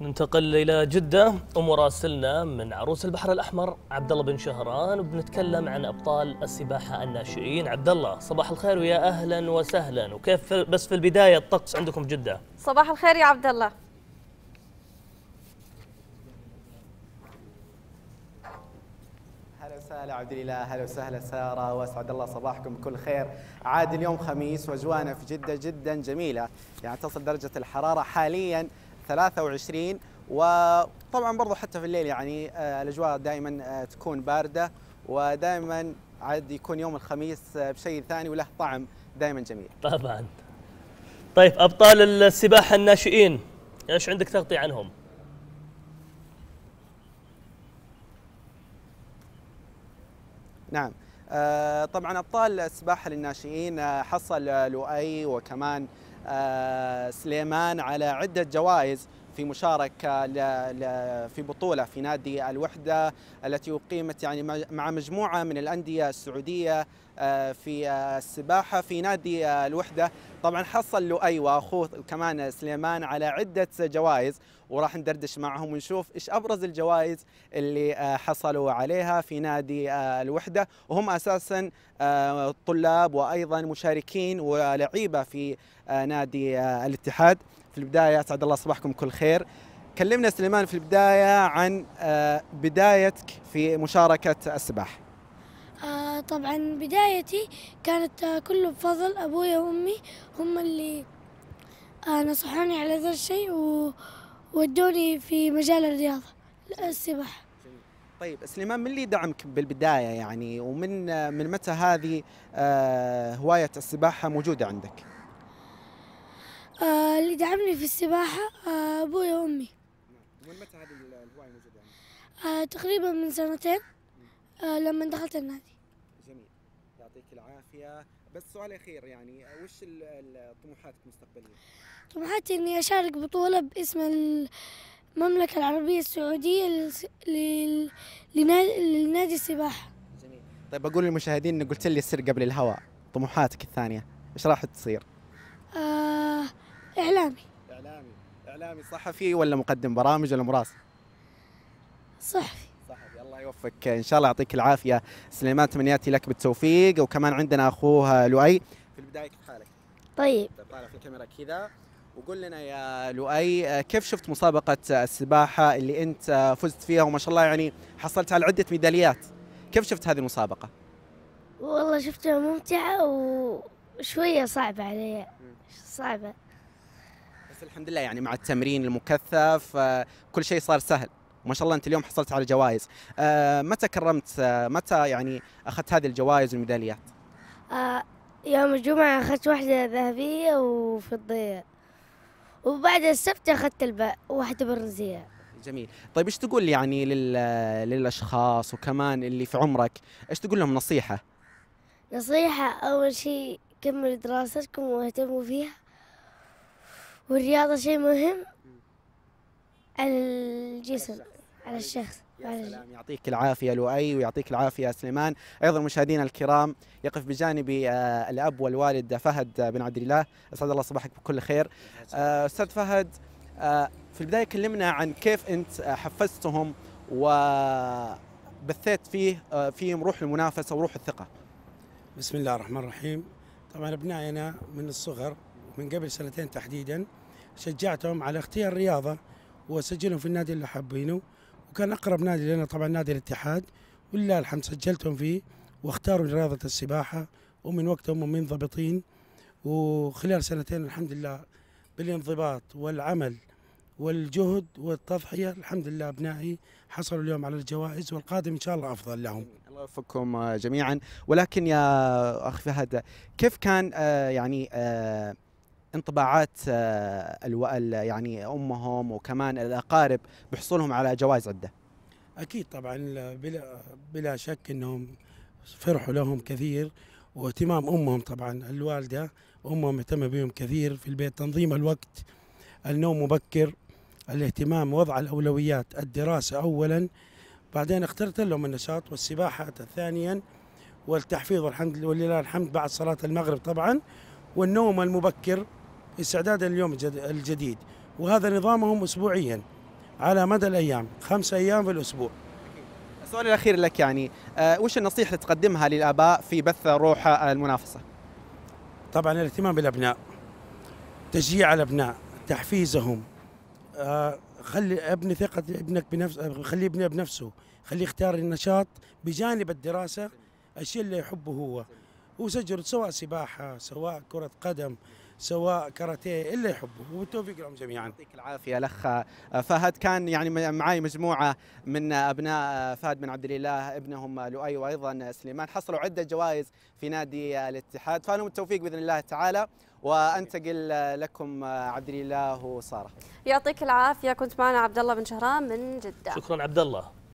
ننتقل الى جده ومراسلنا من عروس البحر الاحمر عبد الله بن شهران وبنتكلم عن ابطال السباحه الناشئين عبد الله صباح الخير ويا اهلا وسهلا وكيف بس في البدايه الطقس عندكم في جده صباح الخير يا عبد الله وسهلا عبد الاله هلا وسهلا ساره واسعد الله صباحكم بكل خير عاد اليوم خميس واجوانا في جده جدا جميله يعني تصل درجه الحراره حاليا 23 وطبعا برضو حتى في الليل يعني آه، الاجواء دائما آه، تكون بارده ودائما عاد يكون يوم الخميس آه، بشيء ثاني وله طعم دائما جميل. طبعا. طيب ابطال السباحه الناشئين ايش عندك تغطيه عنهم؟ نعم آه، طبعا ابطال السباحه للناشئين آه، حصل لؤي وكمان آه، سليمان على عده جوائز في مشاركة في بطولة في نادي الوحدة التي أقيمت يعني مع مجموعة من الأندية السعودية في السباحة في نادي الوحدة طبعا حصل له ايوه اخوه كمان سليمان على عده جوائز وراح ندردش معهم ونشوف ايش ابرز الجوائز اللي آه، حصلوا عليها في نادي آه، الوحده وهم اساسا آه، طلاب وايضا مشاركين ولعيبه في نادي الاتحاد في البدايه اسعد الله صباحكم كل خير كلمنا سليمان في البدايه عن بدايتك في مشاركه السباحه طبعا بدايتي كانت كله بفضل أبوي وأمي هم اللي نصحوني على ذا الشيء وودوني في مجال الرياضة السباحة طيب سليمان من اللي دعمك بالبدايه يعني ومن من متى هذه آه، هوايه السباحه موجوده عندك؟ آه، اللي دعمني في السباحه آه، ابوي وامي. من متى هذه الهوايه موجوده عندك؟ تقريبا من سنتين لما دخلت النادي. يعطيك العافيه بس سؤال اخير يعني وش طموحاتك المستقبلية؟ طموحاتي اني اشارك بطوله باسم المملكه العربيه السعوديه لنادي السباحه جميل طيب اقول للمشاهدين انك قلت لي السر قبل الهواء طموحاتك الثانيه ايش راح تصير آه اعلامي اعلامي اعلامي صحفي ولا مقدم برامج ولا مراسل صحفي الله يوفقك ان شاء الله يعطيك العافيه سليمان تمنياتي لك بالتوفيق وكمان عندنا اخوه لؤي في البدايه كيف حالك؟ طيب. طيب طالع في الكاميرا كذا وقول لنا يا لؤي كيف شفت مسابقة السباحة اللي أنت فزت فيها وما شاء الله يعني حصلت على عدة ميداليات كيف شفت هذه المسابقة؟ والله شفتها ممتعة وشوية صعبة علي صعبة بس الحمد لله يعني مع التمرين المكثف آه، كل شيء صار سهل وما شاء الله انت اليوم حصلت على جوائز آه، متى كرمت آه، متى يعني اخذت هذه الجوائز والميداليات آه، يوم الجمعة أخذت واحدة ذهبية وفضية وبعد السبت أخذت واحدة برزيه جميل طيب ايش تقول يعني لل... للأشخاص وكمان اللي في عمرك ايش تقول لهم نصيحة نصيحة أول شيء كملوا دراستكم واهتموا فيها والرياضة شيء مهم على الجسم على الشخص يا سلام يعطيك العافيه لؤي ويعطيك العافيه سليمان ايضا مشاهدينا الكرام يقف بجانبي آه، الاب والوالد فهد بن عبد الله اسعد الله صباحك بكل خير آه، استاذ فهد آه، في البدايه كلمنا عن كيف انت حفزتهم وبثيت فيه فيهم روح المنافسه وروح الثقه بسم الله الرحمن الرحيم طبعا ابنائنا من الصغر من قبل سنتين تحديدا شجعتهم على اختيار رياضه وسجلهم في النادي اللي حابينه وكان اقرب نادي لنا طبعا نادي الاتحاد ولله الحمد سجلتهم فيه واختاروا رياضه السباحه ومن وقتها هم منضبطين وخلال سنتين الحمد لله بالانضباط والعمل والجهد والتضحيه الحمد لله ابنائي حصلوا اليوم على الجوائز والقادم ان شاء الله افضل لهم. الله يوفقكم آه، جميعا ولكن يا اخ فهد كيف كان آه، يعني آه، انطباعات آه، يعني امهم وكمان الاقارب بحصولهم على جوائز عده. اكيد طبعا بلا بلا شك انهم فرحوا لهم كثير واهتمام امهم طبعا الوالده امهم مهتمه بهم كثير في البيت تنظيم الوقت النوم مبكر الاهتمام وضع الاولويات الدراسه اولا بعدين اخترت لهم النشاط والسباحه ثانيا والتحفيظ والحمد لله الحمد بعد صلاه المغرب طبعا والنوم المبكر استعدادا اليوم الجديد وهذا نظامهم اسبوعيا على مدى الايام خمسة ايام في الاسبوع السؤال الاخير لك يعني أه وش النصيحه اللي تقدمها للاباء في بث روح المنافسه طبعا الاهتمام بالابناء تشجيع الابناء تحفيزهم أه خلي ابني ثقه ابنك بنفس خليه يبني بنفسه خليه يختار النشاط بجانب الدراسه الشيء اللي يحبه هو وسجل سواء سباحه سواء كره قدم سواء كاراتيه الا يحبوا وبالتوفيق لهم جميعا يعطيك العافيه الاخ آه، فهد كان يعني معي مجموعه من ابناء آه، فهد بن عبد الله ابنهم لؤي وايضا سليمان حصلوا عده جوائز في نادي آه، الاتحاد فلهم التوفيق باذن الله تعالى وانتقل لكم عبد الله وساره يعطيك العافيه كنت معنا عبد الله بن شهران من جده شكرا عبد الله